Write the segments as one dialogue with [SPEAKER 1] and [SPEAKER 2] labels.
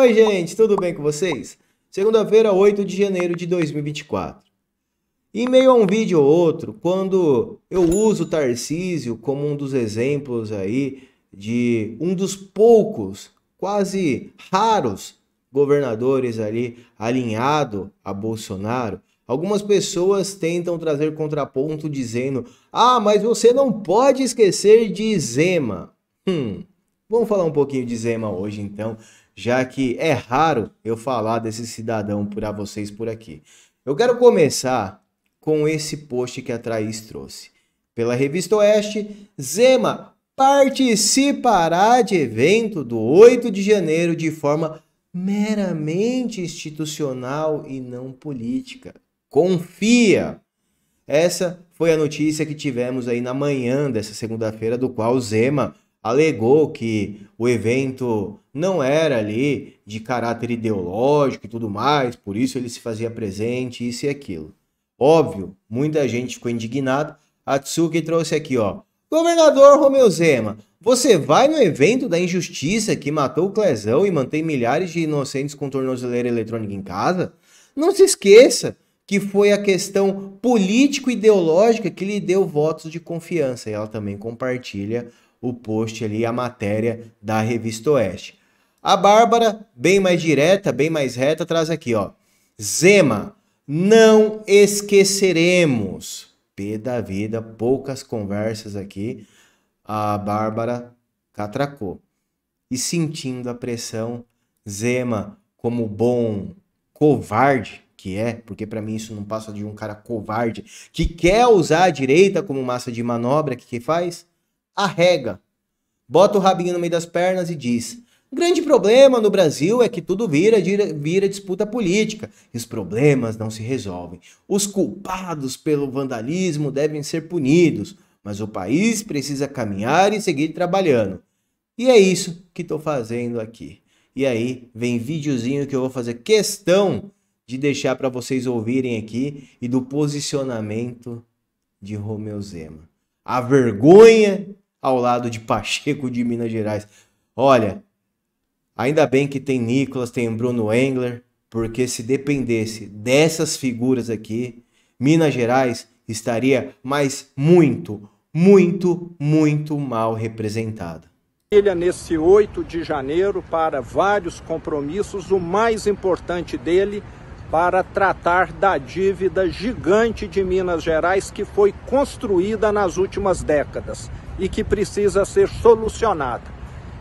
[SPEAKER 1] Oi, gente, tudo bem com vocês? Segunda-feira, 8 de janeiro de 2024. Em meio a um vídeo ou outro, quando eu uso Tarcísio como um dos exemplos aí de um dos poucos, quase raros, governadores ali alinhado a Bolsonaro, algumas pessoas tentam trazer contraponto dizendo: "Ah, mas você não pode esquecer de Zema". Hum. Vamos falar um pouquinho de Zema hoje então já que é raro eu falar desse cidadão para vocês por aqui. Eu quero começar com esse post que a Thaís trouxe. Pela revista Oeste, Zema participará de evento do 8 de janeiro de forma meramente institucional e não política. Confia! Essa foi a notícia que tivemos aí na manhã dessa segunda-feira, do qual Zema alegou que o evento não era ali de caráter ideológico e tudo mais, por isso ele se fazia presente, isso e aquilo. Óbvio, muita gente ficou indignada. A Tsuki trouxe aqui, ó. Governador Romeu Zema, você vai no evento da injustiça que matou o Clezão e mantém milhares de inocentes com tornozeleira eletrônica em casa? Não se esqueça que foi a questão político-ideológica que lhe deu votos de confiança. E ela também compartilha o post ali, a matéria da Revista Oeste. A Bárbara, bem mais direta, bem mais reta, traz aqui, ó. Zema, não esqueceremos. P da vida, poucas conversas aqui. A Bárbara catracou. E sentindo a pressão, Zema, como bom covarde que é, porque para mim isso não passa de um cara covarde que quer usar a direita como massa de manobra, que que faz? arrega, bota o rabinho no meio das pernas e diz: Grande problema no Brasil é que tudo vira, vira disputa política e os problemas não se resolvem. Os culpados pelo vandalismo devem ser punidos, mas o país precisa caminhar e seguir trabalhando. E é isso que estou fazendo aqui. E aí vem videozinho que eu vou fazer questão de deixar para vocês ouvirem aqui e do posicionamento de Romeu Zema. A vergonha ao lado de Pacheco de Minas Gerais. Olha, ainda bem que tem Nicolas, tem Bruno Engler, porque se dependesse dessas figuras aqui, Minas Gerais estaria mais muito, muito, muito mal representada.
[SPEAKER 2] é nesse 8 de janeiro para vários compromissos, o mais importante dele para tratar da dívida gigante de Minas Gerais que foi construída nas últimas décadas e que precisa ser solucionada.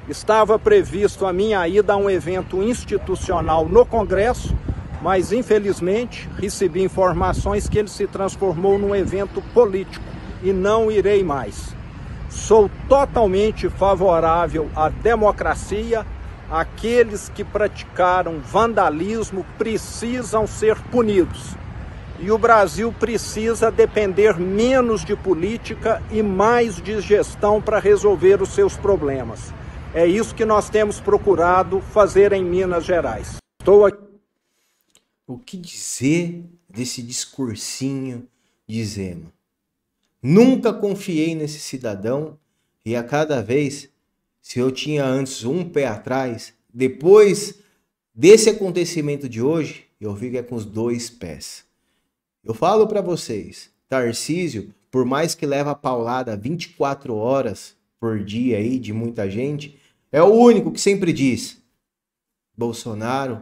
[SPEAKER 2] Estava previsto a minha ida a um evento institucional no Congresso, mas infelizmente recebi informações que ele se transformou num evento político e não irei mais. Sou totalmente favorável à democracia aqueles que praticaram vandalismo precisam ser punidos. E o Brasil precisa depender menos de política e mais de gestão para resolver os seus problemas. É isso que nós temos procurado fazer em Minas Gerais. Estou aqui.
[SPEAKER 1] O que dizer desse discursinho de Zema? Nunca confiei nesse cidadão e a cada vez se eu tinha antes um pé atrás, depois desse acontecimento de hoje, eu fico é com os dois pés. Eu falo para vocês, Tarcísio, por mais que leva a paulada 24 horas por dia aí de muita gente, é o único que sempre diz: Bolsonaro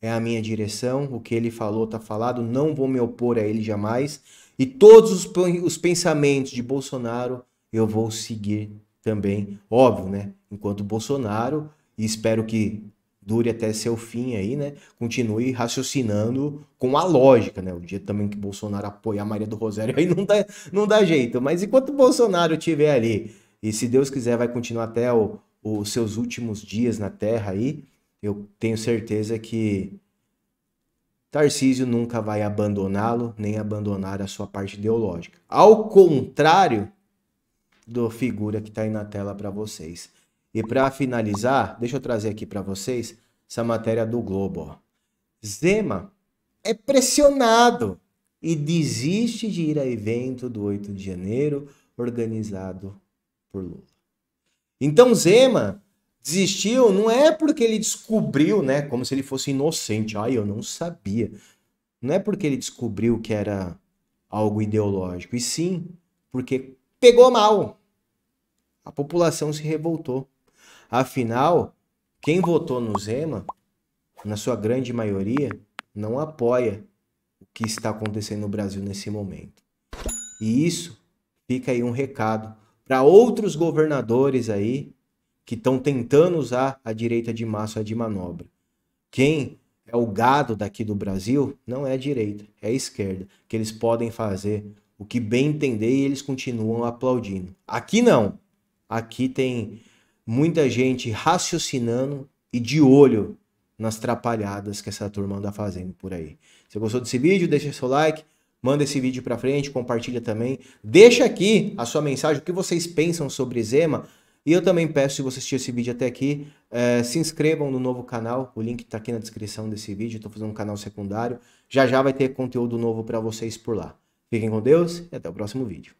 [SPEAKER 1] é a minha direção, o que ele falou tá falado, não vou me opor a ele jamais, e todos os, os pensamentos de Bolsonaro eu vou seguir também, óbvio, né? enquanto Bolsonaro, e espero que dure até seu fim aí, né? Continue raciocinando com a lógica, né? O dia também que Bolsonaro a Maria do Rosário aí não dá, não dá jeito. Mas enquanto Bolsonaro estiver ali, e se Deus quiser vai continuar até o, os seus últimos dias na Terra aí, eu tenho certeza que Tarcísio nunca vai abandoná-lo, nem abandonar a sua parte ideológica. Ao contrário do figura que está aí na tela para vocês. E para finalizar, deixa eu trazer aqui para vocês essa matéria do Globo. Zema é pressionado e desiste de ir a evento do 8 de janeiro organizado por Lula. Então Zema desistiu não é porque ele descobriu, né, como se ele fosse inocente, ai, eu não sabia. Não é porque ele descobriu que era algo ideológico, e sim porque pegou mal. A população se revoltou. Afinal, quem votou no Zema, na sua grande maioria, não apoia o que está acontecendo no Brasil nesse momento. E isso fica aí um recado para outros governadores aí que estão tentando usar a direita de massa de manobra. Quem é o gado daqui do Brasil não é a direita, é a esquerda, que eles podem fazer o que bem entender e eles continuam aplaudindo. Aqui não. Aqui tem muita gente raciocinando e de olho nas trapalhadas que essa turma anda fazendo por aí. Se gostou desse vídeo, deixa seu like, manda esse vídeo para frente, compartilha também, deixa aqui a sua mensagem, o que vocês pensam sobre Zema. E eu também peço, se você assistiu esse vídeo até aqui, é, se inscrevam no novo canal. O link está aqui na descrição desse vídeo. Estou fazendo um canal secundário. Já já vai ter conteúdo novo para vocês por lá. Fiquem com Deus e até o próximo vídeo.